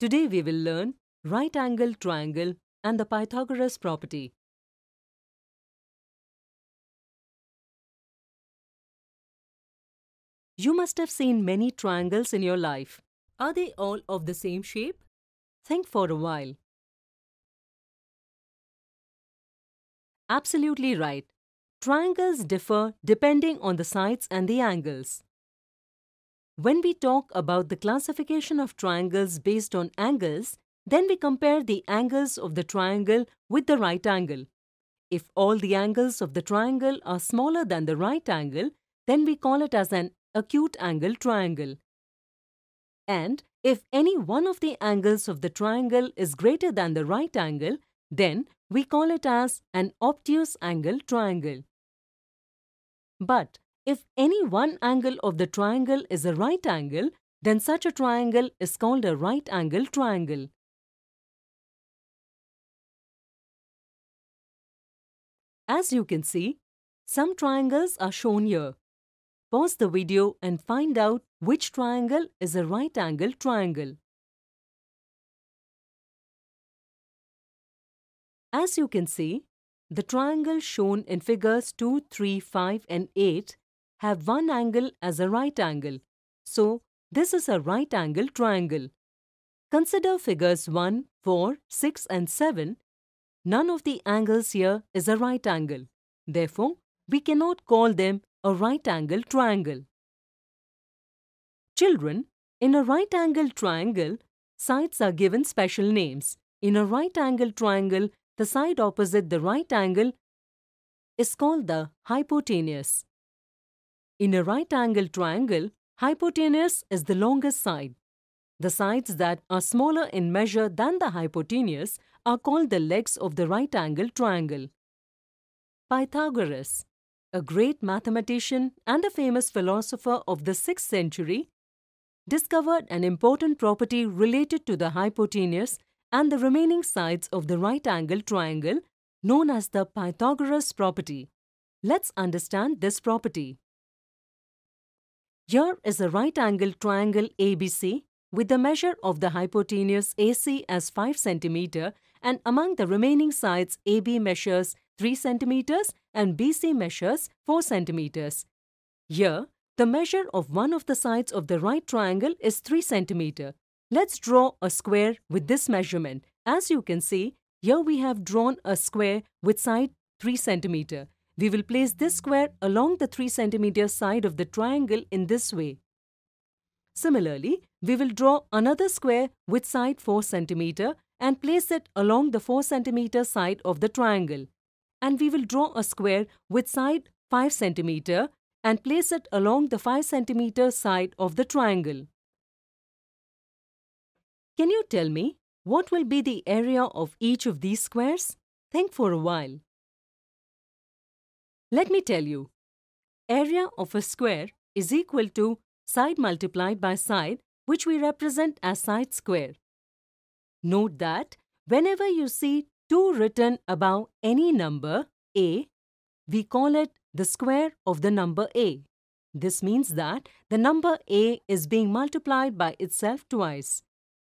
Today we will learn right angle triangle and the Pythagoras property. You must have seen many triangles in your life. Are they all of the same shape? Think for a while. Absolutely right. Triangles differ depending on the sides and the angles. When we talk about the classification of triangles based on angles, then we compare the angles of the triangle with the right angle. If all the angles of the triangle are smaller than the right angle, then we call it as an acute angle triangle. And if any one of the angles of the triangle is greater than the right angle, then we call it as an obtuse angle triangle. But if any one angle of the triangle is a right angle, then such a triangle is called a right angle triangle. As you can see, some triangles are shown here. Pause the video and find out which triangle is a right angle triangle. As you can see, the triangle shown in figures 2, 3, 5 and 8 have one angle as a right angle. So, this is a right angle triangle. Consider figures 1, 4, 6 and 7. None of the angles here is a right angle. Therefore, we cannot call them a right angle triangle. Children, in a right angle triangle, sides are given special names. In a right angle triangle, the side opposite the right angle is called the hypotenuse. In a right angle triangle, hypotenuse is the longest side. The sides that are smaller in measure than the hypotenuse are called the legs of the right angle triangle. Pythagoras, a great mathematician and a famous philosopher of the 6th century, discovered an important property related to the hypotenuse and the remaining sides of the right angle triangle known as the Pythagoras property. Let's understand this property. Here is a right angle triangle ABC with the measure of the hypotenuse AC as 5 cm and among the remaining sides AB measures 3 cm and BC measures 4 cm. Here, the measure of one of the sides of the right triangle is 3 cm. Let's draw a square with this measurement. As you can see, here we have drawn a square with side 3 cm. We will place this square along the 3 cm side of the triangle in this way. Similarly, we will draw another square with side 4 cm and place it along the 4 cm side of the triangle. And we will draw a square with side 5 cm and place it along the 5 cm side of the triangle. Can you tell me what will be the area of each of these squares? Think for a while. Let me tell you. Area of a square is equal to side multiplied by side which we represent as side square. Note that whenever you see 2 written above any number a, we call it the square of the number a. This means that the number a is being multiplied by itself twice.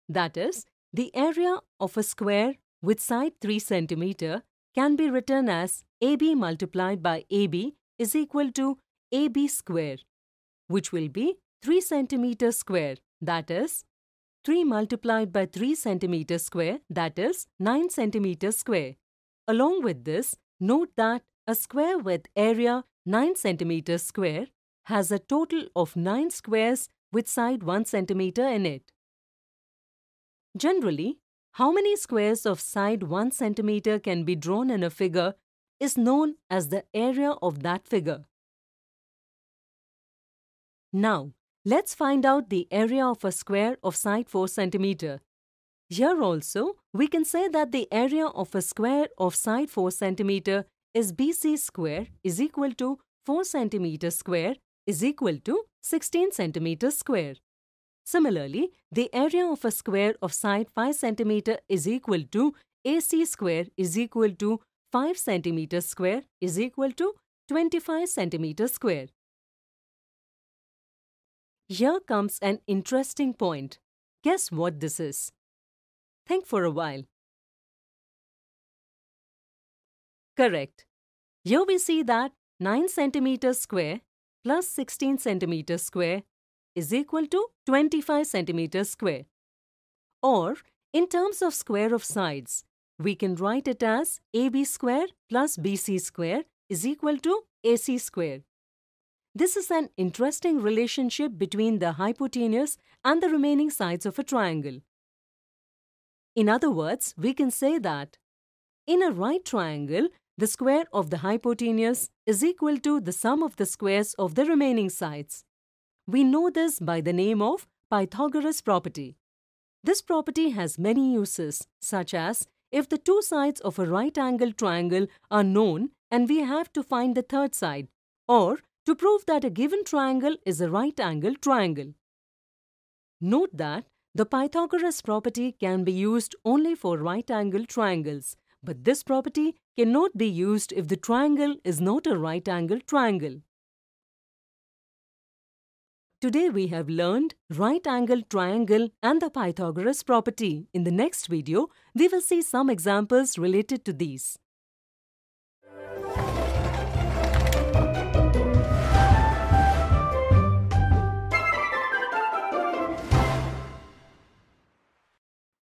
That is, the area of a square with side 3 cm can be written as AB multiplied by AB is equal to AB square, which will be 3 centimeter square, that is 3 multiplied by 3 centimeter square, that is 9 centimeter square. Along with this, note that a square with area 9 centimeter square has a total of 9 squares with side 1 centimeter in it. Generally, how many squares of side 1 centimeter can be drawn in a figure is known as the area of that figure. Now, let's find out the area of a square of side 4 cm. Here also, we can say that the area of a square of side 4 cm is BC square is equal to 4 cm square is equal to 16 cm square. Similarly, the area of a square of side 5 cm is equal to AC square is equal to 5 cm square is equal to 25 cm square. Here comes an interesting point. Guess what this is? Think for a while. Correct. Here we see that 9 cm square plus 16 cm square is equal to 25 cm square. Or in terms of square of sides, we can write it as AB square plus BC square is equal to AC square. This is an interesting relationship between the hypotenuse and the remaining sides of a triangle. In other words, we can say that in a right triangle, the square of the hypotenuse is equal to the sum of the squares of the remaining sides. We know this by the name of Pythagoras property. This property has many uses, such as if the two sides of a right angled triangle are known and we have to find the third side or to prove that a given triangle is a right angled triangle. Note that the Pythagoras property can be used only for right angled triangles, but this property cannot be used if the triangle is not a right angled triangle. Today we have learned right angle triangle and the Pythagoras property. In the next video, we will see some examples related to these.